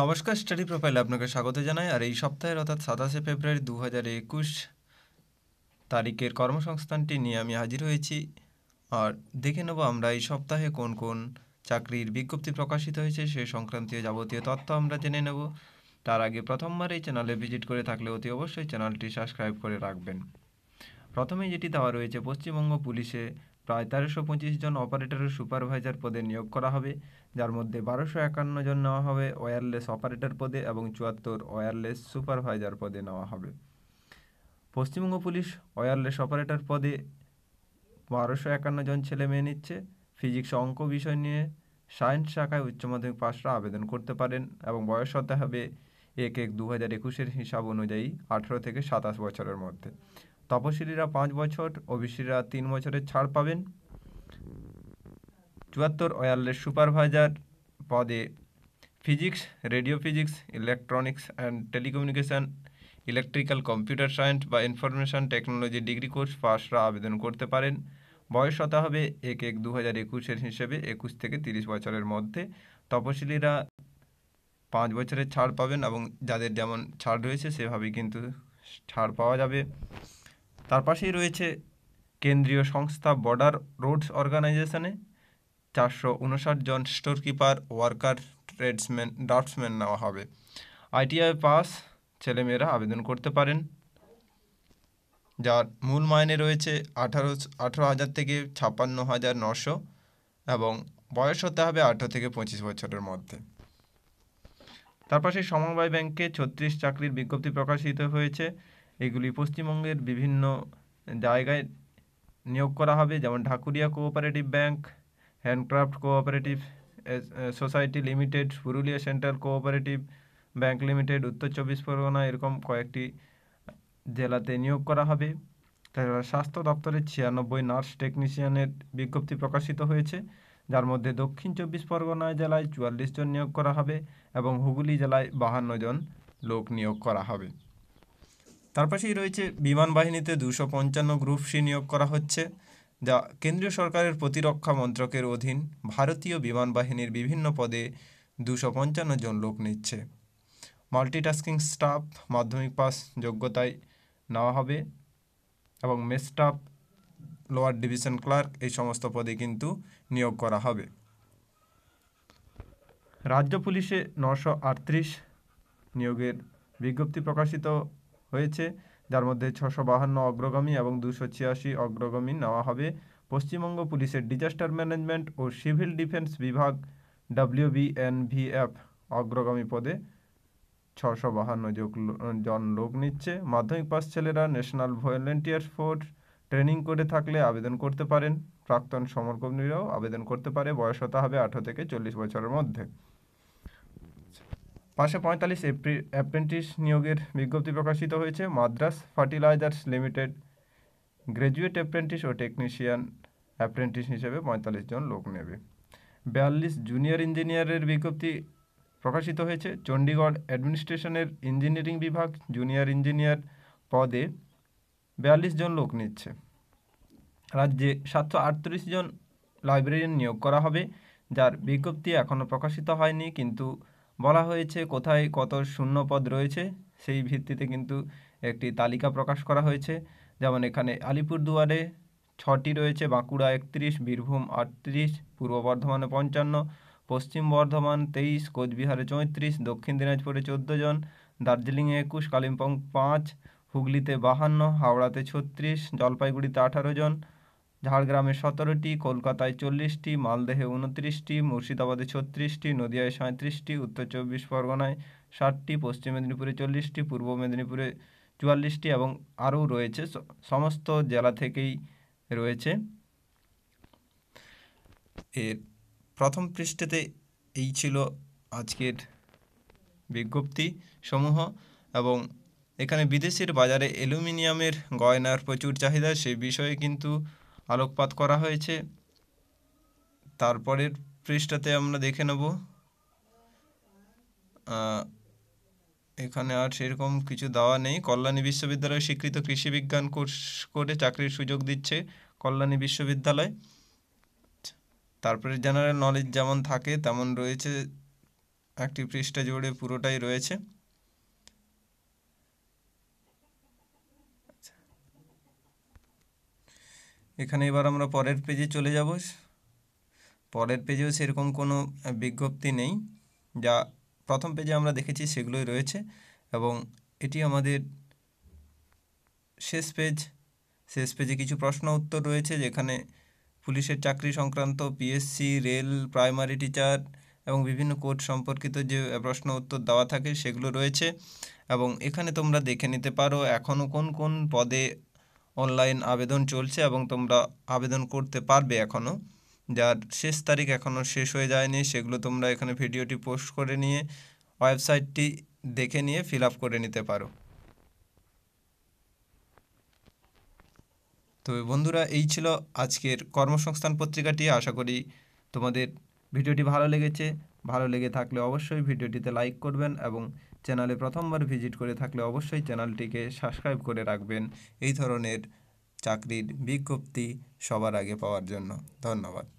নমস্কার স্টাডি প্রোফাইলে আপনাকে স্বাগত জানাই আর এই সপ্তাহের অর্থাৎ সাতাশে ফেব্রুয়ারি দু হাজার একুশ তারিখের কর্মসংস্থানটি নিয়ে আমি হাজির হয়েছি আর দেখে নেব আমরা এই সপ্তাহে কোন কোন চাকরির বিজ্ঞপ্তি প্রকাশিত হয়েছে সে সংক্রান্ত যাবতীয় তথ্য আমরা জেনে নেব তার আগে প্রথমবার এই চ্যানেলে ভিজিট করে থাকলে অতি অবশ্যই চ্যানেলটি সাবস্ক্রাইব করে রাখবেন প্রথমে যেটি দেওয়া রয়েছে পশ্চিমবঙ্গ পুলিশে প্রায় তেরোশো পঁচিশ জন অপারেটরের সুপারভাইজার পদে নিয়োগ করা হবে যার মধ্যে বারোশো একান্ন জন নেওয়া হবে ওয়্যারলেস অপারেটর পদে এবং চুয়াত্তর ওয়্যারলেস সুপারভাইজার পদে নেওয়া হবে পশ্চিমবঙ্গ পুলিশ ওয়্যারলেস অপারেটর পদে বারোশো একান্ন জন ছেলে মেয়ে নিচ্ছে ফিজিক্স অঙ্ক বিষয় নিয়ে সায়েন্স শাখায় উচ্চ মাধ্যমিক পাশরা আবেদন করতে পারেন এবং বয়স হতে হবে এক এক দু হাজার একুশের হিসাব অনুযায়ী আঠেরো থেকে সাতাশ বছরের মধ্যে তপশিলীরা পাঁচ বছর ওবিসিরা তিন বছরের ছাড় পাবেন চুয়াত্তর ওয়ারলেস সুপারভাইজার পদে physics radio physics electronics and telecommunication electrical computer science বা ইনফরমেশান টেকনোলজি ডিগ্রি কোর্স পাশরা আবেদন করতে পারেন বয়স হতে হবে এক এক দু হাজার একুশের হিসেবে একুশ থেকে তিরিশ বছরের মধ্যে তপশিলীরা পাঁচ বছরের ছাড় পাবেন এবং যাদের যেমন ছাড় রয়েছে সেভাবেই কিন্তু ছাড় পাওয়া যাবে তার পাশেই রয়েছে কেন্দ্রীয় সংস্থা বর্ডার রোডস অর্গানাইজেশনে চারশো উনষাট জন স্টোরকিপার ওয়ার্কার ট্রেডসম্যান ড্রাফটসম্যান নেওয়া হবে আইটিআই পাস ছেলেমেয়েরা আবেদন করতে পারেন যার মূল মাইনে রয়েছে আঠারো আঠারো হাজার থেকে ছাপ্পান্ন হাজার নশো এবং বয়স হতে হবে আঠারো থেকে পঁচিশ বছরের মধ্যে তার পাশে সমবায় ব্যাংকে ছত্রিশ চাকরির বিজ্ঞপ্তি প্রকাশিত হয়েছে এগুলি পশ্চিমবঙ্গের বিভিন্ন জায়গায় নিয়োগ করা হবে যেমন Dhakuria cooperative bank handcraft cooperative society limited Purulia central cooperative bank limited উত্তর চব্বিশ পরগনা এরকম কয়েকটি জেলাতে নিয়োগ করা হবে তাছাড়া স্বাস্থ্য দপ্তরের ছিয়ানব্বই নার্স টেকনিশিয়ানের বিজ্ঞপ্তি প্রকাশিত হয়েছে যার মধ্যে দক্ষিণ চব্বিশ পরগনা জেলায় চুয়াল্লিশ জন নিয়োগ করা হবে এবং হুগলি জেলায় বাহান্ন জন লোক নিয়োগ করা হবে তার পাশেই রয়েছে বিমান বাহিনীতে দুশো পঞ্চান্ন গ্রুপ সি নিয়োগ করা হচ্ছে যা কেন্দ্রীয় সরকারের প্রতিরক্ষা মন্ত্রকের অধীন ভারতীয় বিমান বাহিনীর বিভিন্ন পদে দুশো পঞ্চান্ন জন লোক নিচ্ছে মাল্টিটাস্কিং স্টাফ মাধ্যমিক পাস যোগ্যতায় নেওয়া হবে এবং mess staff lower division clerk এই সমস্ত পদে কিন্তু নিয়োগ করা হবে রাজ্য পুলিশে নশো আটত্রিশ নিয়োগের বিজ্ঞপ্তি প্রকাশিত হয়েছে যার মধ্যে ছশো বাহান্ন অগ্রগামী এবং দুশো ছিয়াশি অগ্রগামী নেওয়া হবে পশ্চিমবঙ্গ পুলিশের ডিজাস্টার ম্যানেজমেন্ট ও সিভিল ডিফেন্স বিভাগ ডাব্লিউবিএনভিএফ অগ্রগামী পদে ছশো বাহান্ন জন লোক নিচ্ছে মাধ্যমিক পাস ছেলেরা ন্যাশনাল ভলেন্টিয়ার ফোর্স ট্রেনিং করে থাকলে আবেদন করতে পারেন প্রাক্তন সমরকর্মীরাও আবেদন করতে পারে বয়স হতে হবে আঠারো থেকে চল্লিশ বছরের মধ্যে পাঁচশো পঁয়তাল্লিশ অ্যাপ্রেন্টিস নিয়োগের বিজ্ঞপ্তি প্রকাশিত হয়েছে Madras fertilizers limited graduate apprentice ও টেকনিশিয়ান অ্যাপ্রেন্টিস হিসেবে পঁয়তাল্লিশ জন লোক নেবে বিয়াল্লিশ জুনিয়র ইঞ্জিনিয়ারের বিজ্ঞপ্তি প্রকাশিত হয়েছে চণ্ডীগড় অ্যাডমিনিস্ট্রেশনের ইঞ্জিনিয়ারিং বিভাগ জুনিয়র ইঞ্জিনিয়ার পদে বিয়াল্লিশ জন লোক নিচ্ছে রাজ্যে সাতশো আটত্রিশ জন লাইব্রেরিয়ান নিয়োগ করা হবে যার বিজ্ঞপ্তি এখনও প্রকাশিত হয়নি কিন্তু বলা হয়েছে কোথায় কত শূন্য পদ রয়েছে সেই ভিত্তিতে কিন্তু একটি তালিকা প্রকাশ করা হয়েছে যেমন এখানে আলিপুরদুয়ারে ছটি রয়েছে বাঁকুড়া একত্রিশ বীরভূম আটত্রিশ পূর্ব বর্ধমানে পঞ্চান্ন পশ্চিম বর্ধমান তেইশ কোচবিহারে চৌত্রিশ দক্ষিণ দিনাজপুরে চোদ্দো জন দার্জিলিংয়ে একুশ কালিম্পং পাঁচ হুগলিতে বাহান্ন হাওড়াতে ছত্রিশ জলপাইগুড়িতে আঠারো জন ঝাড়গ্রামে সতেরোটি কলকাতায় চল্লিশটি মালদেহে উনত্রিশটি মুর্শিদাবাদে ছত্রিশটি নদিয়ায় সাঁত্রিশটি উত্তর চব্বিশ পরগনায় ষাটটি পশ্চিম মেদিনীপুরে চল্লিশটি পূর্ব মেদিনীপুরে চুয়াল্লিশটি এবং আরও রয়েছে সমস্ত জেলা থেকেই রয়েছে এর প্রথম পৃষ্ঠেতে এই ছিল আজকের বিজ্ঞপ্তি সমূহ এবং এখানে বিদেশের বাজারে অ্যালুমিনিয়ামের গয়নার প্রচুর চাহিদা সে বিষয়ে কিন্তু আলোকপাত করা হয়েছে তারপরের পৃষ্ঠাতে আমরা দেখে নেব এখানে আর সেরকম কিছু দেওয়া নেই কল্যাণী বিশ্ববিদ্যালয় স্বীকৃত কৃষি বিজ্ঞান কোর্স করে চাকরির সুযোগ দিচ্ছে কল্যাণী বিশ্ববিদ্যালয় তারপরে জেনারেল নলেজ যেমন থাকে তেমন রয়েছে একটি পৃষ্ঠা জুড়ে পুরোটাই রয়েছে এখানে এবার আমরা পরের পেজে চলে যাব পরের পেজেও সেরকম কোনো বিজ্ঞপ্তি নেই যা প্রথম পেজে আমরা দেখেছি সেগুলোই রয়েছে এবং এটি আমাদের শেষ পেজ শেষ পেজে কিছু প্রশ্ন উত্তর রয়েছে যেখানে পুলিশের চাকরি সংক্রান্ত পিএসসি রেল প্রাইমারি টিচার এবং বিভিন্ন কোর্ট সম্পর্কিত যে প্রশ্ন উত্তর দেওয়া থাকে সেগুলো রয়েছে এবং এখানে তোমরা দেখে নিতে পারো এখনও কোন কোন পদে অনলাইন আবেদন চলছে এবং তোমরা আবেদন করতে পারবে এখনও যার শেষ তারিখ এখনও শেষ হয়ে যায়নি সেগুলো তোমরা এখানে ভিডিওটি পোস্ট করে নিয়ে ওয়েবসাইটটি দেখে নিয়ে ফিল করে নিতে পারো তো বন্ধুরা এই ছিল আজকের কর্মসংস্থান পত্রিকাটি আশা করি তোমাদের ভিডিওটি ভালো লেগেছে ভালো লেগে থাকলে অবশ্যই ভিডিওটিতে লাইক করবেন এবং চ্যানেলে প্রথমবার ভিজিট করে থাকলে অবশ্যই চ্যানেলটিকে সাবস্ক্রাইব করে রাখবেন এই ধরনের চাকরির বিজ্ঞপ্তি সবার আগে পাওয়ার জন্য ধন্যবাদ